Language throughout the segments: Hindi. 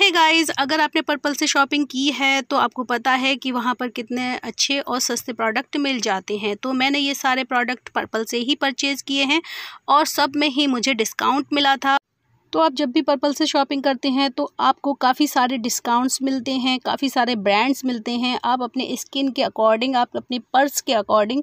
हे hey गाइस अगर आपने पर्पल से शॉपिंग की है तो आपको पता है कि वहाँ पर कितने अच्छे और सस्ते प्रोडक्ट मिल जाते हैं तो मैंने ये सारे प्रोडक्ट पर्पल से ही परचेज़ किए हैं और सब में ही मुझे डिस्काउंट मिला था तो आप जब भी पर्पल से शॉपिंग करते हैं तो आपको काफ़ी सारे डिस्काउंट्स मिलते हैं काफ़ी सारे ब्रांड्स मिलते हैं आप अपने स्किन के अकॉर्डिंग आप अपने पर्स के अकॉर्डिंग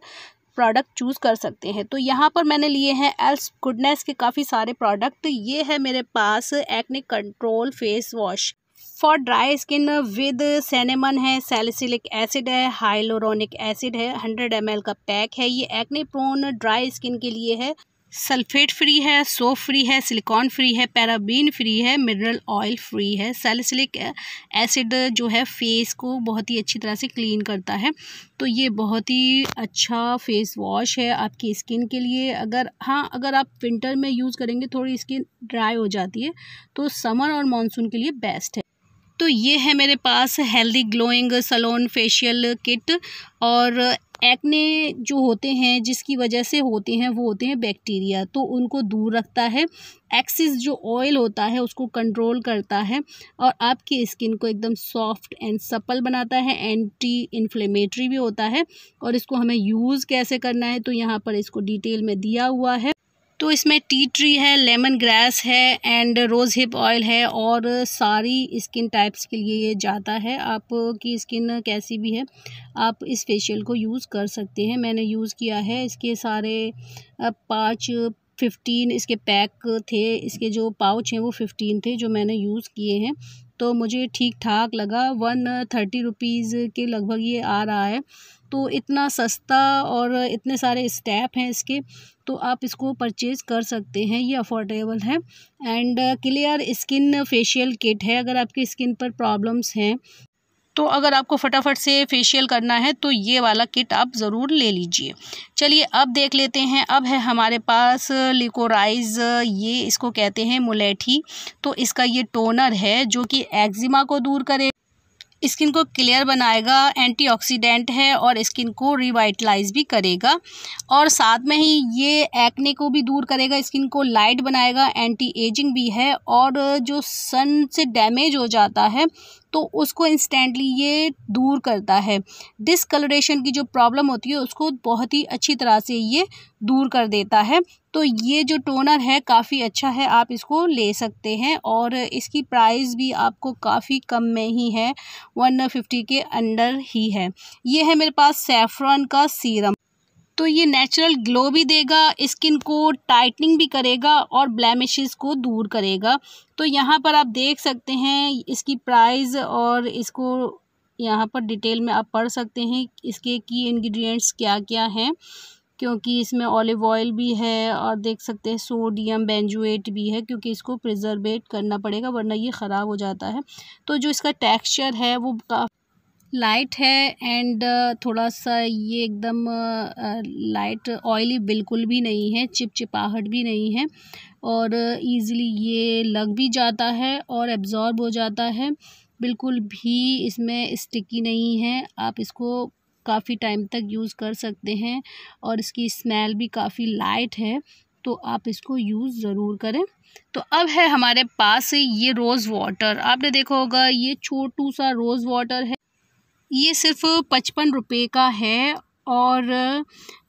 प्रोडक्ट चूज़ कर सकते हैं तो यहाँ पर मैंने लिए हैं एल्स गुडनेस के काफ़ी सारे प्रोडक्ट तो ये है मेरे पास acne control face wash for dry skin with cinnamon है सेलिसिलिक एसिड है हाइलोरोनिक एसिड है हंड्रेड एम का पैक है ये एक्ने प्रोन ड्राई स्किन के लिए है सल्फेट फ्री है सोप फ्री है सिलिकॉन फ्री है पैराबीन फ्री है मिनरल ऑयल फ्री है सैलिसिलिक एसिड जो है फेस को बहुत ही अच्छी तरह से क्लीन करता है तो ये बहुत ही अच्छा फेस वॉश है आपकी स्किन के लिए अगर हाँ अगर आप विंटर में यूज़ करेंगे थोड़ी स्किन ड्राई हो जाती है तो समर और मानसून के लिए बेस्ट है तो ये है मेरे पास healthy glowing salon facial kit और एक्ने जो होते हैं जिसकी वजह से होते हैं वो होते हैं बैक्टीरिया तो उनको दूर रखता है एक्सिस जो ऑयल होता है उसको कंट्रोल करता है और आपकी स्किन को एकदम सॉफ्ट एंड सपल बनाता है एंटी इन्फ्लेमेटरी भी होता है और इसको हमें यूज़ कैसे करना है तो यहाँ पर इसको डिटेल में दिया हुआ है तो इसमें टी ट्री है लेमन ग्रास है एंड रोज़ हिप ऑयल है और सारी स्किन टाइप्स के लिए ये जाता है आपकी स्किन कैसी भी है आप इस फेशियल को यूज़ कर सकते हैं मैंने यूज़ किया है इसके सारे पाँच फिफ्टीन इसके पैक थे इसके जो पाउच हैं वो फिफ्टीन थे जो मैंने यूज़ किए हैं तो मुझे ठीक ठाक लगा वन थर्टी रुपीज़ के लगभग ये आ रहा है तो इतना सस्ता और इतने सारे स्टेप हैं इसके तो आप इसको परचेज़ कर सकते हैं ये अफोर्डेबल है and clear skin facial kit है अगर आपकी स्किन पर प्रॉब्लम्स हैं तो अगर आपको फटाफट से फेशियल करना है तो ये वाला किट आप ज़रूर ले लीजिए चलिए अब देख लेते हैं अब है हमारे पास लिकोराइज ये इसको कहते हैं मुलेठी तो इसका ये टोनर है जो कि एक्जिमा को दूर करे स्किन को क्लियर बनाएगा एंटीऑक्सीडेंट है और स्किन को रिवाइटलाइज भी करेगा और साथ में ही ये एक्ने को भी दूर करेगा स्किन को लाइट बनाएगा एंटी एजिंग भी है और जो सन से डैमेज हो जाता है तो उसको इंस्टेंटली ये दूर करता है डिसकलरेशन की जो प्रॉब्लम होती है उसको बहुत ही अच्छी तरह से ये दूर कर देता है तो ये जो टोनर है काफ़ी अच्छा है आप इसको ले सकते हैं और इसकी प्राइस भी आपको काफ़ी कम में ही है वन फिफ्टी के अंडर ही है ये है मेरे पास सेफ्रॉन का सीरम तो ये नेचुरल ग्लो भी देगा स्किन को टाइटनिंग भी करेगा और ब्लैमिशेस को दूर करेगा तो यहाँ पर आप देख सकते हैं इसकी प्राइस और इसको यहाँ पर डिटेल में आप पढ़ सकते हैं इसके की इंग्रेडिएंट्स क्या क्या हैं क्योंकि इसमें ऑलिव ऑयल भी है और देख सकते हैं सोडियम बेंजुएट भी है क्योंकि इसको प्रिजर्वेट करना पड़ेगा वरना ये ख़राब हो जाता है तो जो इसका टेक्सचर है वो लाइट है एंड थोड़ा सा ये एकदम लाइट ऑयली बिल्कुल भी नहीं है चिपचिपाहट भी नहीं है और इजीली ये लग भी जाता है और एब्ज़ॉर्ब हो जाता है बिल्कुल भी इसमें स्टिकी नहीं है आप इसको काफ़ी टाइम तक यूज़ कर सकते हैं और इसकी स्मेल भी काफ़ी लाइट है तो आप इसको यूज़ ज़रूर करें तो अब है हमारे पास ये रोज़ वाटर आपने देखा होगा ये छोटू सा रोज़ वाटर है ये सिर्फ पचपन रुपये का है और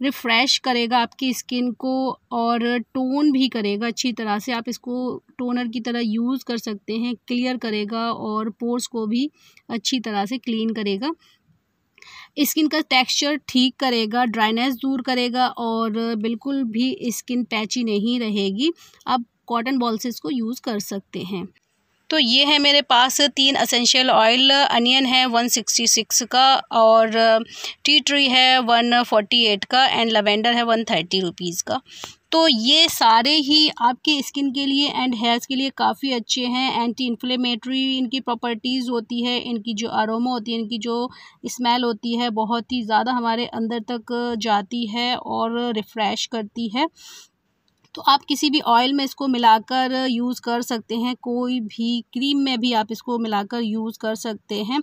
रिफ़्रेश करेगा आपकी स्किन को और टोन भी करेगा अच्छी तरह से आप इसको टोनर की तरह यूज़ कर सकते हैं क्लियर करेगा और पोर्स को भी अच्छी तरह से क्लीन करेगा स्किन का टेक्सचर ठीक करेगा ड्राइनेस दूर करेगा और बिल्कुल भी स्किन पैची नहीं रहेगी आप कॉटन बॉल से इसको यूज़ कर सकते हैं तो ये है मेरे पास तीन असेंशियल ऑयल अनियन है वन सिक्सटी सिक्स का और टी ट्री है वन एट का एंड लवेंडर है वन थर्टी रुपीज़ का तो ये सारे ही आपके स्किन के लिए एंड हेयर्स के लिए काफ़ी अच्छे हैं एंटी इन्फ्लेमेटरी इनकी प्रॉपर्टीज़ होती है इनकी जो अरोमा होती है इनकी जो स्मेल होती है बहुत ही ज़्यादा हमारे अंदर तक जाती है और रिफ़्रेश करती है तो आप किसी भी ऑयल में इसको मिलाकर यूज़ कर सकते हैं कोई भी क्रीम में भी आप इसको मिलाकर यूज़ कर सकते हैं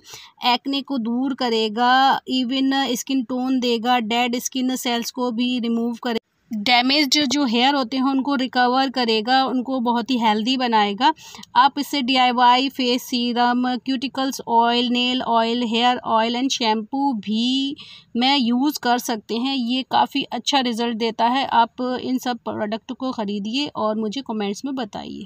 एक्ने को दूर करेगा इवन स्किन टोन देगा डेड स्किन सेल्स को भी रिमूव करेगा डैमेज जो हेयर होते हैं उनको रिकवर करेगा उनको बहुत ही हेल्दी बनाएगा आप इससे DIY face serum cuticles oil nail oil hair oil and shampoo भी मैं यूज़ कर सकते हैं ये काफ़ी अच्छा रिज़ल्ट देता है आप इन सब प्रोडक्ट को ख़रीदिए और मुझे कमेंट्स में बताइए